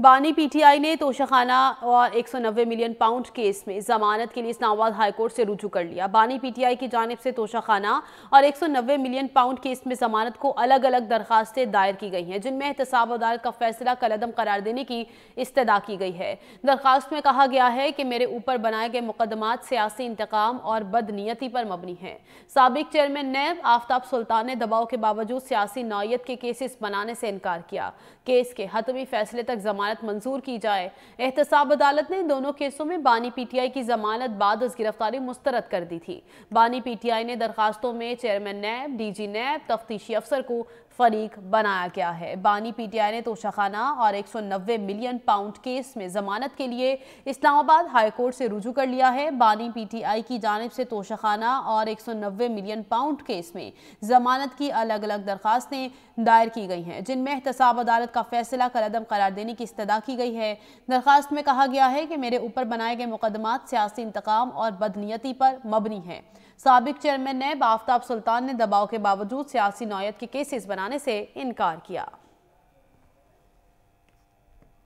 बानी पीटीआई ने तोशाखाना और 190 मिलियन पाउंड केस में जमानत के लिए इस्लामाबाद हाईकोर्ट से रुजू कर लिया बानी पीटीआई की जानब से तोशाखाना और 190 मिलियन पाउंड केस में जमानत को अलग अलग दरखास्तें दायर की गई हैं जिनमें एहतसाब अदालत का फैसला कलदम करार देने की इस्तदा की गई है दरख्वास्त में कहा गया है कि मेरे ऊपर बनाए गए मुकदमा सियासी इंतकाम और बदनीति पर मबनी है सबक चेयरमैन नैब आफ्ताब सुल्तान ने दबाव के बावजूद सियासी नौीयत के केसेस बनाने से इनकार किया केस के हतमी फैसले तक जमानत जमानत मंजूर की जाए एहतसाब अदालत ने दोनों केसों में बानी पीटीआई की जमानत बाद अस गिरफ्तारी मुस्तरद कर दी थी बानी पीटीआई ने दरखास्तों में चेयरमैन नैब डीजी नैब तफ्तीशी अफसर को फरीक बनाया गया है बानी पीटीआई ने तोशाखाना और 190 मिलियन पाउंड केस में जमानत के लिए इस्लामाबाद हाईकोर्ट से रुजू कर लिया है बानी पीटीआई की जानब से तोशाखाना और 190 मिलियन पाउंड केस में जमानत की अलग अलग दरखास्तें दायर की गई हैं जिनमें एहतसाब अदालत का फैसला कलदम करार देने की इस्तदा की गई है दरख्वास्त में कहा गया है कि मेरे ऊपर बनाए गए मुकदमा सियासी इंतकाम और बदनीति पर मबनी है सबक चेयरमैन नैब आफ्ताब सुल्तान ने दबाव के बावजूद सियासी नौयत के केसेस बनाने से इनकार किया